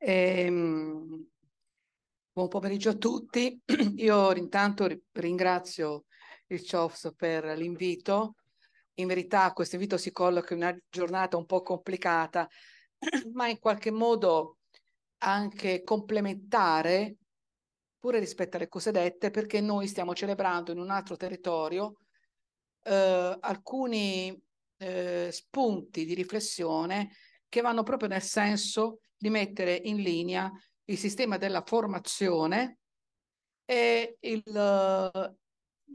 Ehm, buon pomeriggio a tutti. Io intanto ri ringrazio il CIOFS per l'invito. In verità questo invito si colloca in una giornata un po' complicata, ma in qualche modo anche complementare pure rispetto alle cose dette, perché noi stiamo celebrando in un altro territorio eh, alcuni eh, spunti di riflessione che vanno proprio nel senso di mettere in linea il sistema della formazione e il, eh,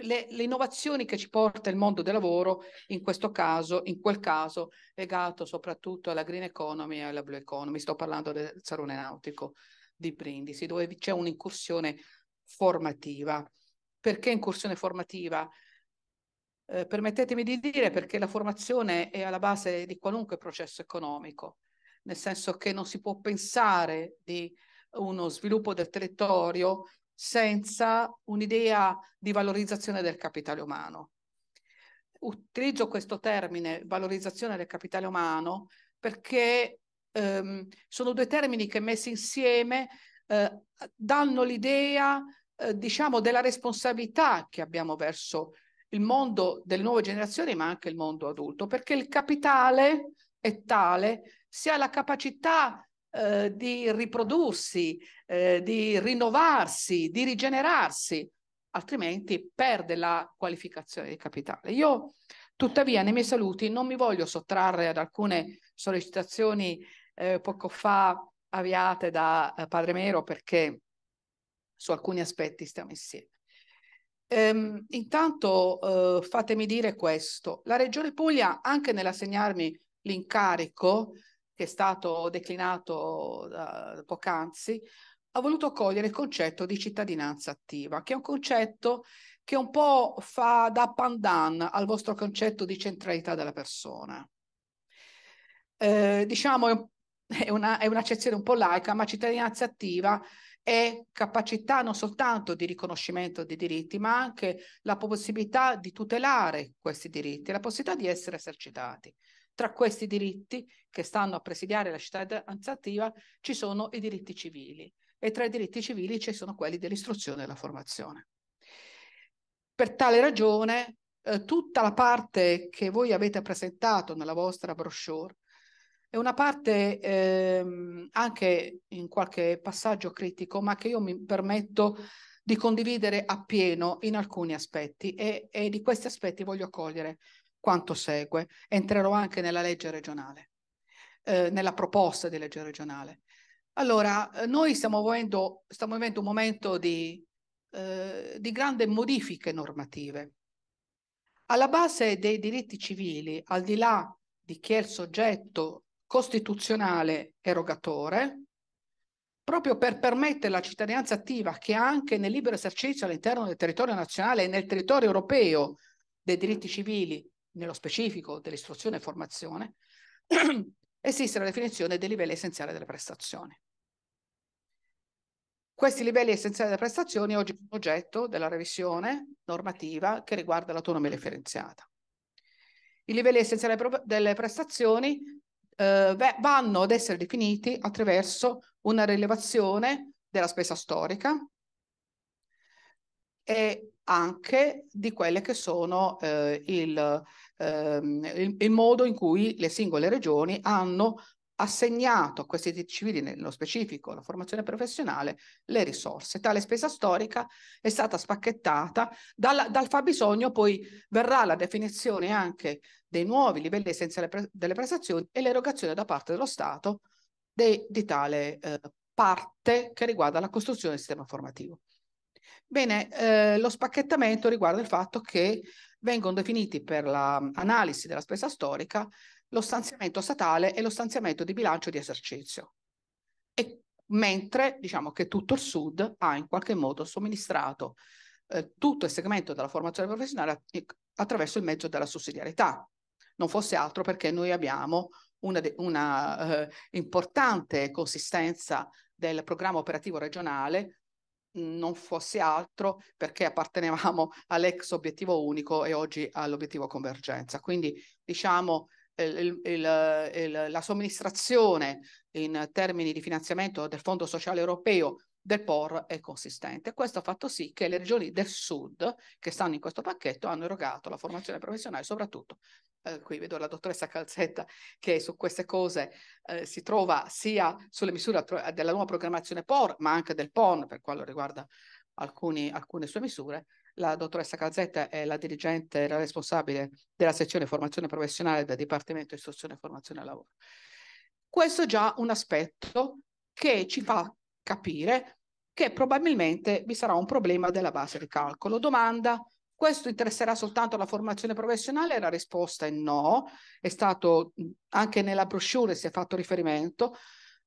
le, le, innovazioni che ci porta il mondo del lavoro, in questo caso, in quel caso, legato soprattutto alla green economy e alla blue economy. Sto parlando del salone nautico di Brindisi, dove c'è un'incursione formativa. Perché incursione formativa? eh, permettetemi di dire perché la formazione è alla base di qualunque processo economico, nel senso che non si può pensare di uno sviluppo del territorio senza un'idea di valorizzazione del capitale umano. Utilizzo questo termine, valorizzazione del capitale umano, perché ehm, sono due termini che messi insieme eh, danno l'idea, eh, diciamo, della responsabilità che abbiamo verso il mondo delle nuove generazioni, ma anche il mondo adulto, perché il capitale è tale, si ha la capacità eh, di riprodursi, eh, di rinnovarsi, di rigenerarsi, altrimenti perde la qualificazione di capitale. Io tuttavia nei miei saluti non mi voglio sottrarre ad alcune sollecitazioni eh, poco fa avviate da eh, Padre Mero perché su alcuni aspetti stiamo insieme. Ehm, intanto eh, fatemi dire questo, la Regione Puglia anche nell'assegnarmi l'incarico che è stato declinato da, da poc'anzi, ha voluto cogliere il concetto di cittadinanza attiva, che è un concetto che un po' fa da pandan al vostro concetto di centralità della persona. Eh, diciamo, è, una, è un'accezione un po' laica, ma cittadinanza attiva e capacità non soltanto di riconoscimento dei diritti, ma anche la possibilità di tutelare questi diritti, la possibilità di essere esercitati. Tra questi diritti che stanno a presidiare la cittadinanza attiva ci sono i diritti civili e tra i diritti civili ci sono quelli dell'istruzione e la formazione. Per tale ragione eh, tutta la parte che voi avete presentato nella vostra brochure è una parte ehm, anche in qualche passaggio critico, ma che io mi permetto di condividere appieno in alcuni aspetti e, e di questi aspetti voglio cogliere quanto segue. Entrerò anche nella legge regionale, eh, nella proposta di legge regionale. Allora, eh, noi stiamo vivendo, stiamo vivendo un momento di, eh, di grandi modifiche normative. Alla base dei diritti civili, al di là di chi è il soggetto costituzionale erogatore, proprio per permettere la cittadinanza attiva che anche nel libero esercizio all'interno del territorio nazionale e nel territorio europeo dei diritti civili, nello specifico dell'istruzione e formazione, esiste la definizione dei livelli essenziali delle prestazioni. Questi livelli essenziali delle prestazioni oggi sono oggetto della revisione normativa che riguarda l'autonomia differenziata. I livelli essenziali delle prestazioni eh, vanno ad essere definiti attraverso una rilevazione della spesa storica e anche di quelle che sono eh, il, ehm, il, il, modo in cui le singole regioni hanno assegnato a questi diritti civili, nello specifico la formazione professionale, le risorse. Tale spesa storica è stata spacchettata dal, dal fabbisogno, poi verrà la definizione anche dei nuovi livelli essenziali pre, delle prestazioni e l'erogazione da parte dello Stato de, di tale eh, parte che riguarda la costruzione del sistema formativo. Bene, eh, lo spacchettamento riguarda il fatto che vengono definiti per l'analisi mm, della spesa storica lo stanziamento statale e lo stanziamento di bilancio di esercizio. E mentre diciamo che tutto il Sud ha in qualche modo somministrato eh, tutto il segmento della formazione professionale attraverso il mezzo della sussidiarietà. Non fosse altro perché noi abbiamo una, una eh, importante consistenza del programma operativo regionale non fosse altro perché appartenevamo all'ex obiettivo unico e oggi all'obiettivo convergenza. Quindi diciamo il, il, il, la somministrazione in termini di finanziamento del Fondo Sociale Europeo del POR è consistente. Questo ha fatto sì che le regioni del sud che stanno in questo pacchetto hanno erogato la formazione professionale, soprattutto eh, qui vedo la dottoressa Calzetta che su queste cose eh, si trova sia sulle misure della nuova programmazione POR, ma anche del PON per quanto riguarda alcuni, alcune sue misure, la dottoressa Calzetta è la dirigente, la responsabile della sezione formazione professionale del Dipartimento Istruzione, Formazione e Lavoro. Questo è già un aspetto che ci fa capire che probabilmente vi sarà un problema della base di calcolo. Domanda, questo interesserà soltanto la formazione professionale? La risposta è no, è stato anche nella brochure si è fatto riferimento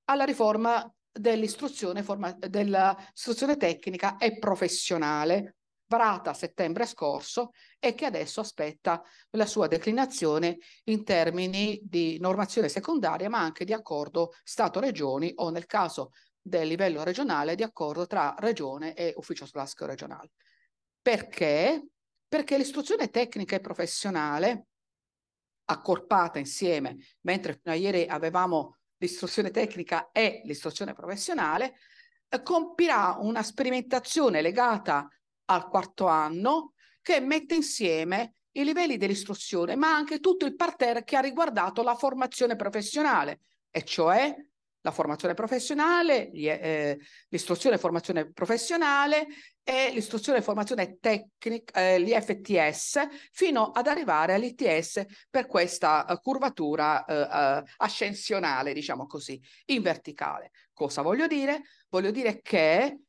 alla riforma dell'istruzione, dell tecnica e professionale varata a settembre scorso e che adesso aspetta la sua declinazione in termini di normazione secondaria, ma anche di accordo Stato-Regioni o nel caso del livello regionale di accordo tra Regione e Ufficio Scolastico Regionale. Perché? Perché l'istruzione tecnica e professionale accorpata insieme, mentre fino a ieri avevamo l'istruzione tecnica e l'istruzione professionale, eh, compirà una sperimentazione legata al quarto anno che mette insieme i livelli dell'istruzione, ma anche tutto il parterre che ha riguardato la formazione professionale, e cioè la formazione professionale, eh, l'istruzione e formazione professionale e l'istruzione e formazione tecnica, eh, FTS, fino ad arrivare all'ITS per questa uh, curvatura uh, uh, ascensionale, diciamo così, in verticale. Cosa voglio dire? Voglio dire che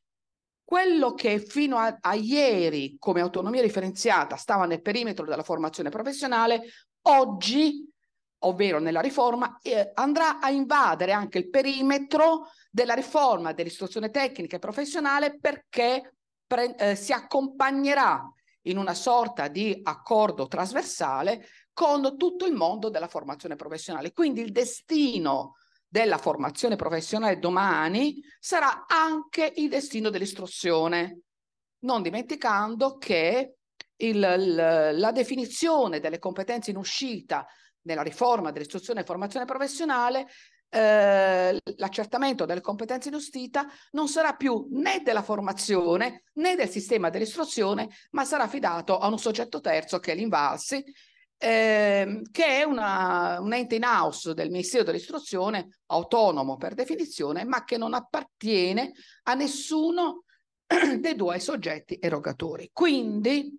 quello che fino a, a, ieri come autonomia differenziata stava nel perimetro della formazione professionale, oggi, ovvero nella riforma, eh, andrà a invadere anche il perimetro della riforma dell'istruzione tecnica e professionale perché pre- eh, si accompagnerà in una sorta di accordo trasversale con tutto il mondo della formazione professionale. Quindi il destino della formazione professionale domani sarà anche il destino dell'istruzione, non dimenticando che il, la definizione delle competenze in uscita nella riforma dell'istruzione e formazione professionale eh, l'accertamento delle competenze in uscita non sarà più né della formazione né del sistema dell'istruzione, ma sarà affidato a un soggetto terzo che è l'Invalsi ehm, che è una, un ente in house del Ministero dell'Istruzione, autonomo per definizione, ma che non appartiene a nessuno dei due soggetti erogatori. Quindi,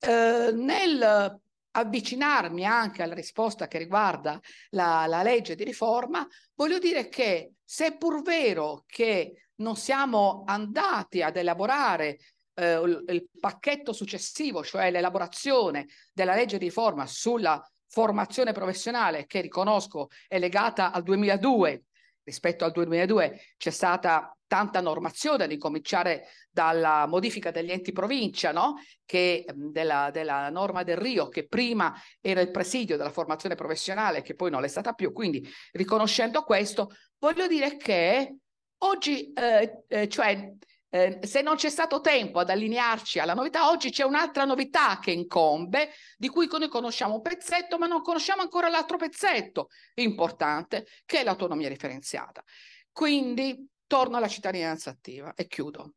eh, nel avvicinarmi anche alla risposta che riguarda la, la, legge di riforma, voglio dire che se è pur vero che non siamo andati ad elaborare eh, il pacchetto successivo, cioè l'elaborazione della legge di riforma sulla formazione professionale che riconosco è legata al 2002, rispetto al 2002 c'è stata tanta normazione, a cominciare dalla modifica degli enti provincia, no? che, mm, della, della, norma del Rio, che prima era il presidio della formazione professionale, che poi non l'è stata più. Quindi, riconoscendo questo, voglio dire che oggi, eh, eh cioè, eh, se non c'è stato tempo ad allinearci alla novità, oggi c'è un'altra novità che incombe, di cui noi conosciamo un pezzetto, ma non conosciamo ancora l'altro pezzetto importante, che è l'autonomia differenziata. Quindi torno alla cittadinanza attiva e chiudo.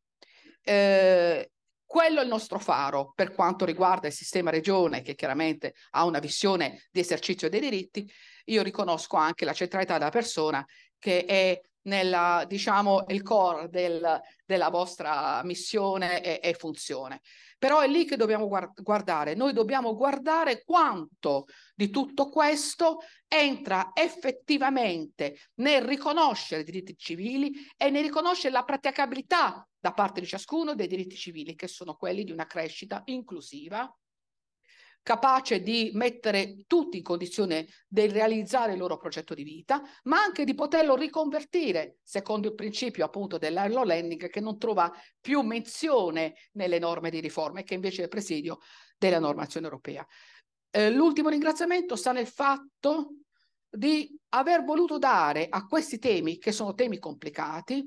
Eh, quello è il nostro faro per quanto riguarda il sistema regione, che chiaramente ha una visione di esercizio dei diritti. Io riconosco anche la centralità della persona, che è nella, diciamo, il core del, della vostra missione e, e, funzione. Però è lì che dobbiamo guardare, noi dobbiamo guardare quanto di tutto questo entra effettivamente nel riconoscere i diritti civili e nel riconoscere la praticabilità da parte di ciascuno dei diritti civili, che sono quelli di una crescita inclusiva, capace di mettere tutti in condizione di realizzare il loro progetto di vita, ma anche di poterlo riconvertire, secondo il principio appunto dell'Arlo Landing, che non trova più menzione nelle norme di riforma e che invece è il presidio della normazione europea. Eh, l'ultimo ringraziamento sta nel fatto di aver voluto dare a questi temi, che sono temi complicati,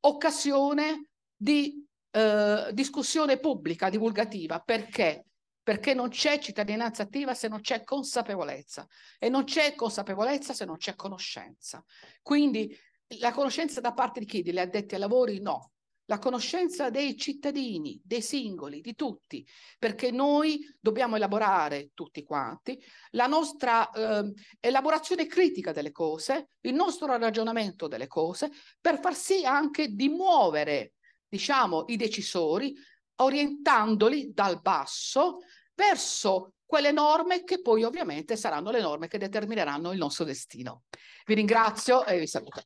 occasione di eh, discussione pubblica, divulgativa, perché perché non c'è cittadinanza attiva se non c'è consapevolezza e non c'è consapevolezza se non c'è conoscenza. Quindi la conoscenza da parte di chi? Degli addetti ai lavori? No. La conoscenza dei cittadini, dei singoli, di tutti, perché noi dobbiamo elaborare tutti quanti la nostra eh, elaborazione critica delle cose, il nostro ragionamento delle cose, per far sì anche di muovere, diciamo, i decisori orientandoli dal basso verso quelle norme che poi ovviamente saranno le norme che determineranno il nostro destino. Vi ringrazio e vi saluto.